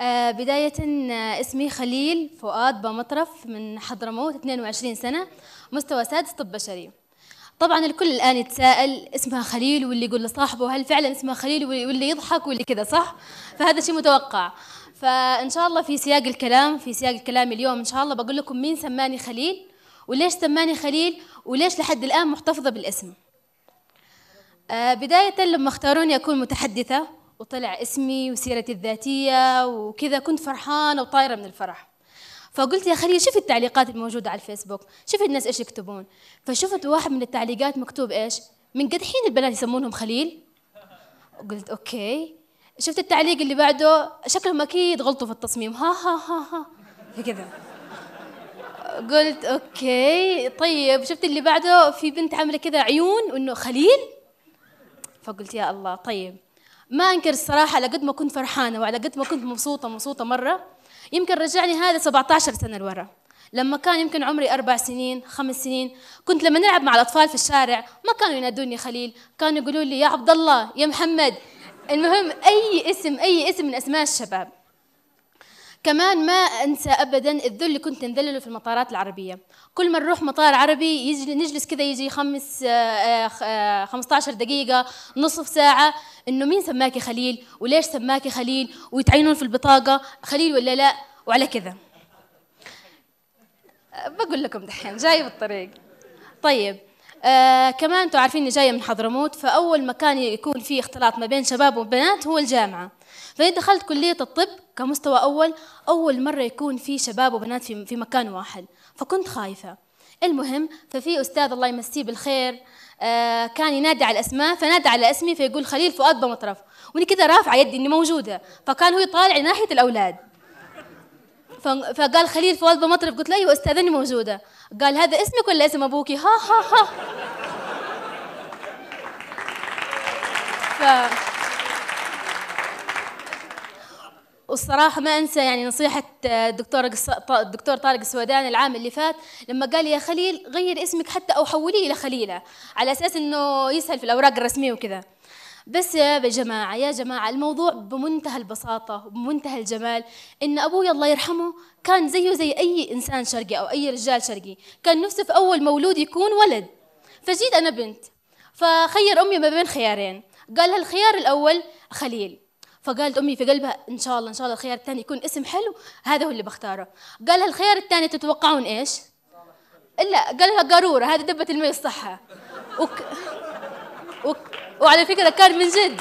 آه، بداية آه، اسمي خليل فؤاد بمطرف من حضرموت 22 سنة مستوى سادس طب بشري طبعا الكل الآن يتساءل اسمها خليل واللي يقول لصاحبه هل فعلا اسمها خليل واللي يضحك واللي كذا صح فهذا شيء متوقع فإن شاء الله في سياق الكلام في سياق الكلام اليوم إن شاء الله بقول لكم مين سماني خليل وليش سماني خليل وليش لحد الآن محتفظة بالاسم آه، بداية لما اختاروني أكون متحدثة وطلع اسمي وسيرتي الذاتية وكذا كنت فرحانة وطايرة من الفرح فقلت يا خليل شوف التعليقات الموجودة على الفيسبوك شوف الناس ايش يكتبون فشفت واحد من التعليقات مكتوب ايش من قدحين البنات يسمونهم خليل قلت اوكي شفت التعليق اللي بعده شكلهم اكيد غلطوا في التصميم ها ها ها ها كذا قلت اوكي طيب شفت اللي بعده في بنت عامله كذا عيون وانه خليل فقلت يا الله طيب ما انكر الصراحه على قد ما كنت فرحانه وعلى قد ما كنت مبسوطه مبسوطه مره يمكن رجعني هذا 17 سنه لورا لما كان يمكن عمري أربع سنين خمس سنين كنت لما نلعب مع الأطفال في الشارع ما كانوا ينادوني خليل كانوا يقولوا لي يا عبد الله يا محمد المهم أي اسم أي اسم من أسماء الشباب كمان ما انسى ابدا الذل اللي كنت نذلله في المطارات العربيه كل ما نروح مطار عربي يجل نجلس كذا يجي خمس 15 آه، آه، آه، دقيقه نصف ساعه انه مين سماكي خليل وليش سماكي خليل ويتعينون في البطاقه خليل ولا لا وعلى كذا بقول لكم دحين جاي بالطريق طيب آه كمان انتم عارفين اني جايه من حضرموت فاول مكان يكون فيه اختلاط ما بين شباب وبنات هو الجامعه فانا دخلت كليه الطب كمستوى أول أول مرة يكون في شباب وبنات في, في مكان واحد فكنت خايفة المهم ففي أستاذ الله يمسيه بالخير آه كان ينادي على الأسماء فنادى على اسمي فيقول خليل فؤاد بمطرف وأنا كذا رافعة يدي إني موجودة فكان هو يطالع ناحية الأولاد فقال خليل فؤاد بمطرف قلت له أيوة أستاذ أني موجودة قال هذا اسمك ولا اسم أبوكي ها ها ها ف... والصراحه ما انسى يعني نصيحه الدكتور آه، الدكتور طارق السوداني العام اللي فات لما قال لي يا خليل غير اسمك حتى او حوليه الى خليله على اساس انه يسهل في الاوراق الرسميه وكذا بس يا جماعة يا جماعة الموضوع بمنتهى البساطة وبمنتهى الجمال إن أبوي الله يرحمه كان زيه زي أي إنسان شرقي أو أي رجال شرقي كان نفسه في أول مولود يكون ولد فجيت أنا بنت فخير أمي ما بين خيارين قال لها الخيار الأول خليل فقالت امي في قلبها ان شاء الله ان شاء الله الخيار الثاني يكون اسم حلو هذا هو اللي بختاره قال الخيار الثاني تتوقعون ايش لا لها قاروره هذه دبه المي الصحه وك... وك... وعلى فكره كان من جد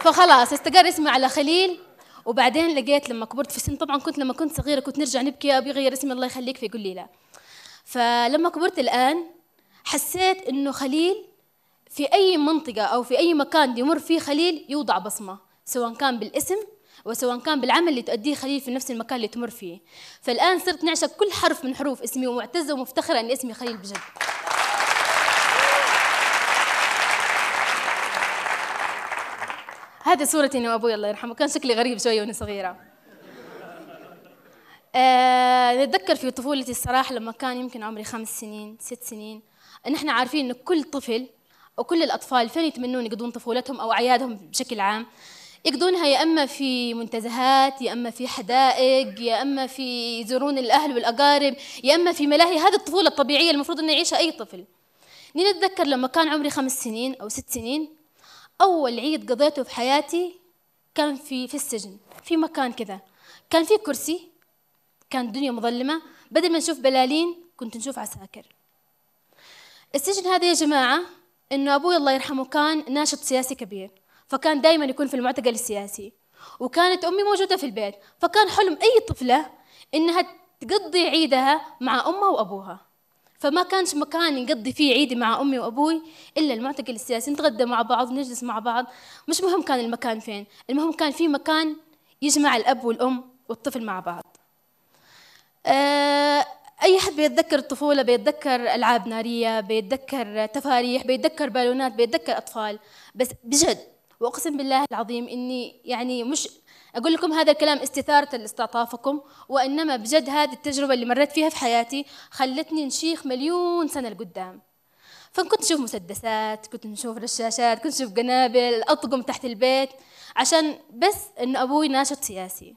فخلاص استقر اسمي على خليل وبعدين لقيت لما كبرت في السن طبعا كنت لما كنت صغيره كنت نرجع نبكي ابي غير اسمي الله يخليك فيقول لي لا فلما كبرت الان حسيت انه خليل في أي منطقة أو في أي مكان يمر فيه خليل يوضع بصمة سواء كان بالاسم وسواء كان بالعمل اللي تؤديه خليل في نفس المكان اللي تمر فيه فالآن صرت نعشق كل حرف من حروف اسمي ومعتزة ومفتخرة أن اسمي خليل بجد هذه صورتي أنا وأبوي الله يرحمه كان شكلي غريب شوية وأنا صغيرة أه نتذكر في طفولتي الصراحة لما كان يمكن عمري خمس سنين ست سنين نحن عارفين أن كل طفل وكل الأطفال فين يتمنون يقضون طفولتهم أو أعيادهم بشكل عام يقضونها يا إما في منتزهات يا إما في حدائق يا إما في يزورون الأهل والأقارب يا إما في ملاهي هذه الطفولة الطبيعية المفروض أن يعيشها أي طفل نتذكر لما كان عمري خمس سنين أو ست سنين أول عيد قضيته في حياتي كان في في السجن في مكان كذا كان في كرسي كان الدنيا مظلمة بدل ما نشوف بلالين كنت نشوف عساكر السجن هذا يا جماعة انه ابوي الله يرحمه كان ناشط سياسي كبير فكان دائما يكون في المعتقل السياسي وكانت امي موجوده في البيت فكان حلم اي طفله انها تقضي عيدها مع امها وابوها فما كانش مكان نقضي فيه عيدي مع امي وابوي الا المعتقل السياسي نتغدى مع بعض نجلس مع بعض مش مهم كان المكان فين المهم كان في مكان يجمع الاب والام والطفل مع بعض أه اي حد بيتذكر الطفوله بيتذكر العاب ناريه بيتذكر تفاريح بيتذكر بالونات بيتذكر اطفال بس بجد واقسم بالله العظيم اني يعني مش اقول لكم هذا الكلام استثاره لاستعطافكم وانما بجد هذه التجربه اللي مريت فيها في حياتي خلتني نشيخ مليون سنه لقدام فكنت نشوف مسدسات كنت نشوف رشاشات كنت نشوف قنابل اطقم تحت البيت عشان بس انه ابوي ناشط سياسي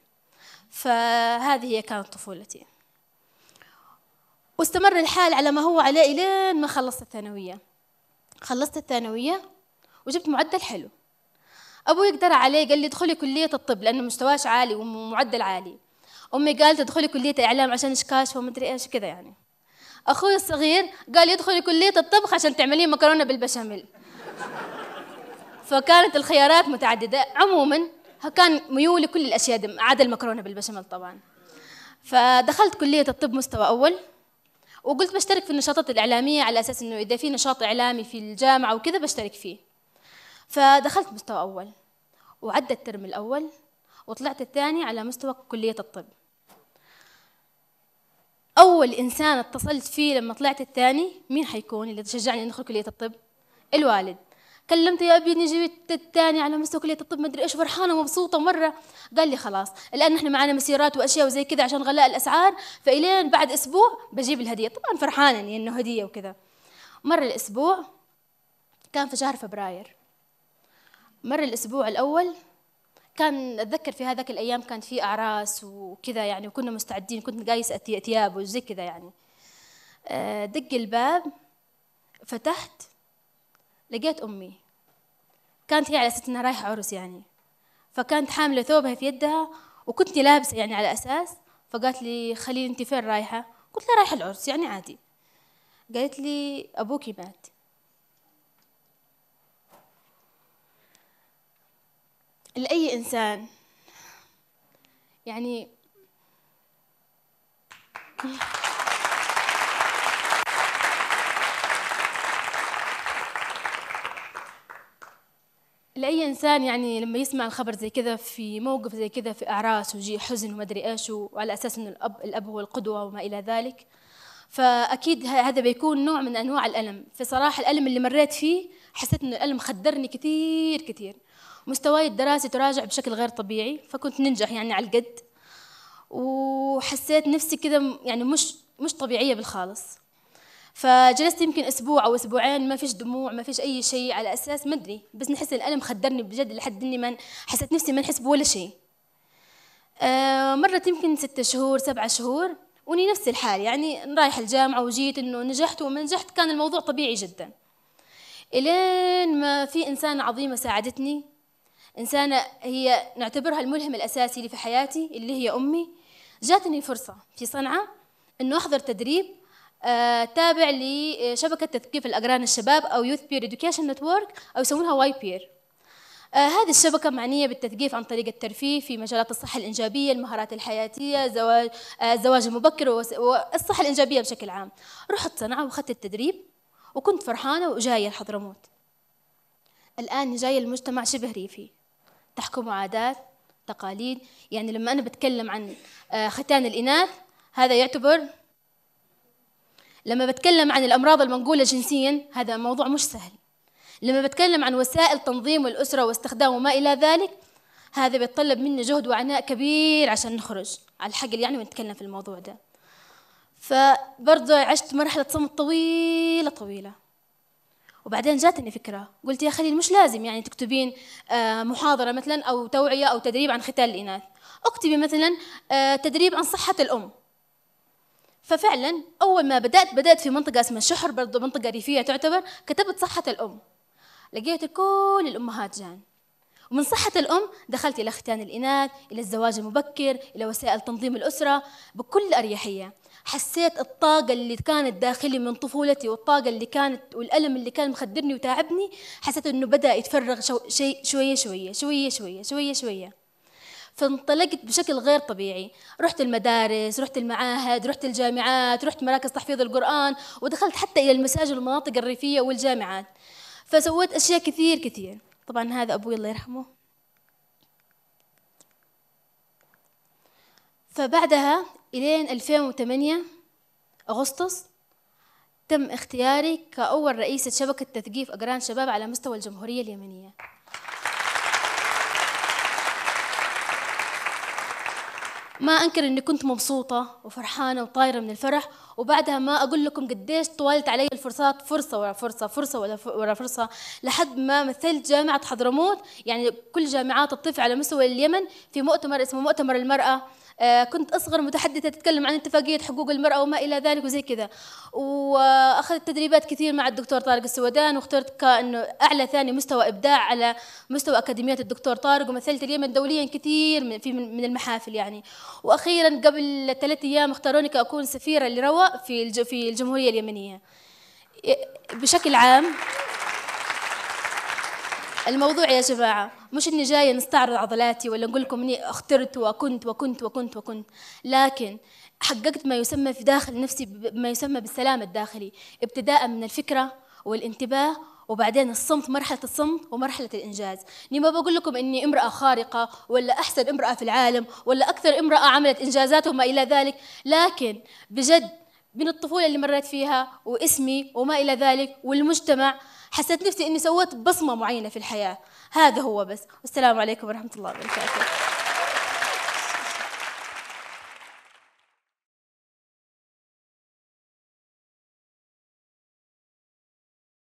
فهذه هي كانت طفولتي واستمر الحال على ما هو عليه لين ما خلصت الثانوية خلصت الثانوية وجبت معدل حلو أبوي قدر علي قال لي ادخلي كلية الطب لأنه مستواش عالي ومعدل عالي أمي قالت ادخلي كلية إعلام عشان إشكاش ومدري إيش كذا يعني أخوي الصغير قال ادخلي كلية الطبخ عشان تعملين مكرونة بالبشاميل فكانت الخيارات متعددة عموما كان ميولي كل الأشياء عاد عدا المكرونة بالبشاميل طبعا فدخلت كلية الطب مستوى أول وقلت بشترك في النشاطات الإعلامية على أساس إنه إذا في نشاط إعلامي في الجامعة وكذا بشترك فيه فدخلت مستوى أول وعدى الترم الأول وطلعت الثاني على مستوى كلية الطب أول إنسان اتصلت فيه لما طلعت الثاني مين حيكون اللي تشجعني أن أدخل كلية الطب؟ الوالد كلمته يا ابني جبت الثاني على مستوى كليه الطب ما ادري ايش فرحانه ومبسوطه مره قال لي خلاص الان نحن معنا مسيرات واشياء وزي كذا عشان غلاء الاسعار فالين بعد اسبوع بجيب الهديه طبعا فرحانه اني انه هديه وكذا مر الاسبوع كان في شهر فبراير مر الاسبوع الاول كان اتذكر في هذاك الايام كان في اعراس وكذا يعني وكنا مستعدين كنت قايس ثياب وزي كذا يعني آه، دق الباب فتحت لقيت أمي كانت هي على أساس إنها رايحة عرس يعني فكانت حاملة ثوبها في يدها وكنت لابسة يعني على أساس فقالت لي خليل أنت فين رايحة؟ قلت لها رايحة العرس يعني عادي قالت لي أبوكي مات لأي إنسان يعني لاي انسان يعني لما يسمع الخبر زي كذا في موقف زي كذا في اعراس ويجي حزن وما ادري ايش وعلى اساس انه الاب الاب هو القدوه وما الى ذلك فاكيد هذا بيكون نوع من انواع الالم فصراحه الالم اللي مريت فيه حسيت انه الالم خدرني كثير كثير مستواي الدراسي تراجع بشكل غير طبيعي فكنت ننجح يعني على القد وحسيت نفسي كذا يعني مش مش طبيعيه بالخالص فجلست يمكن اسبوع او اسبوعين ما فيش دموع ما فيش اي شيء على اساس ما ادري بس نحس الالم خدرني بجد لحد اني ما حسيت نفسي ما نحس بولا شيء آه مرت يمكن ستة شهور سبعة شهور وني نفس الحال يعني رايح الجامعة وجيت إنه نجحت وما نجحت كان الموضوع طبيعي جدا إلين ما في إنسانة عظيمة ساعدتني إنسانة هي نعتبرها الملهم الأساسي اللي في حياتي اللي هي أمي جاتني فرصة في صنعاء إنه أحضر تدريب آه، تابع لشبكة آه، تثقيف الأقران الشباب أو Youth Peer Education Network أو يسمونها واي آه، بير هذه الشبكة معنية بالتثقيف عن طريق الترفيه في مجالات الصحة الإنجابية، المهارات الحياتية، زواج الزواج المبكر والصحة الإنجابية بشكل عام. رحت صنعاء وأخذت التدريب وكنت فرحانة وجاية لحضرموت. الآن جاية لمجتمع شبه ريفي تحكمه عادات، تقاليد، يعني لما أنا بتكلم عن ختان الإناث هذا يعتبر لما بتكلم عن الأمراض المنقولة جنسيا هذا موضوع مش سهل لما بتكلم عن وسائل تنظيم الأسرة واستخدام وما إلى ذلك هذا بيتطلب مني جهد وعناء كبير عشان نخرج على الحقل يعني ونتكلم في الموضوع ده فبرضه عشت مرحلة صمت طويلة طويلة وبعدين جاتني فكرة قلت يا خليل مش لازم يعني تكتبين آه، محاضرة مثلا أو توعية أو تدريب عن ختان الإناث اكتبي مثلا آه، تدريب عن صحة الأم ففعلا اول ما بدات بدات في منطقه اسمها شحر برضو منطقه ريفيه تعتبر كتبت صحه الام لقيت كل الامهات جان ومن صحة الأم دخلت إلى ختان الإناث، إلى الزواج المبكر، إلى وسائل تنظيم الأسرة بكل أريحية، حسيت الطاقة اللي كانت داخلي من طفولتي والطاقة اللي كانت والألم اللي كان مخدرني وتاعبني، حسيت إنه بدأ يتفرغ شوية شيء شوية شوية شوية شوية شوية شوية, شوية. فانطلقت بشكل غير طبيعي رحت المدارس رحت المعاهد رحت الجامعات رحت مراكز تحفيظ القرآن ودخلت حتى إلى المساجد والمناطق الريفية والجامعات فسويت أشياء كثير كثير طبعا هذا أبوي الله يرحمه فبعدها إلين 2008 أغسطس تم اختياري كأول رئيسة شبكة تثقيف أقران شباب على مستوى الجمهورية اليمنية ما أنكر أني كنت مبسوطة وفرحانة وطايرة من الفرح وبعدها ما أقول لكم قديش طولت علي الفرصات فرصة ورا فرصة فرصة ورا فرصة, ورا فرصة لحد ما مثلت جامعة حضرموت يعني كل جامعات الطفل على مستوى اليمن في مؤتمر اسمه مؤتمر المرأة آه، كنت أصغر متحدثة تتكلم عن اتفاقية حقوق المرأة وما إلى ذلك وزي كذا وأخذت تدريبات كثير مع الدكتور طارق السودان واخترت كأنه أعلى ثاني مستوى إبداع على مستوى أكاديمية الدكتور طارق ومثلت اليمن دوليا كثير من في من المحافل يعني وأخيرا قبل ثلاثة أيام اختاروني كأكون سفيرة لروى في في الجمهورية اليمنية إيه، بشكل عام الموضوع يا جماعة مش إني جاية نستعرض عضلاتي ولا نقول لكم إني اخترت وكنت وكنت وكنت وكنت لكن حققت ما يسمى في داخل نفسي ما يسمى بالسلام الداخلي ابتداء من الفكرة والانتباه وبعدين الصمت مرحلة الصمت ومرحلة الإنجاز أني ما بقول لكم أني امرأة خارقة ولا أحسن امرأة في العالم ولا أكثر امرأة عملت إنجازات وما إلى ذلك لكن بجد من الطفولة اللي مريت فيها واسمي وما إلى ذلك والمجتمع حسيت نفسي اني سويت بصمه معينه في الحياه هذا هو بس والسلام عليكم ورحمه الله وبركاته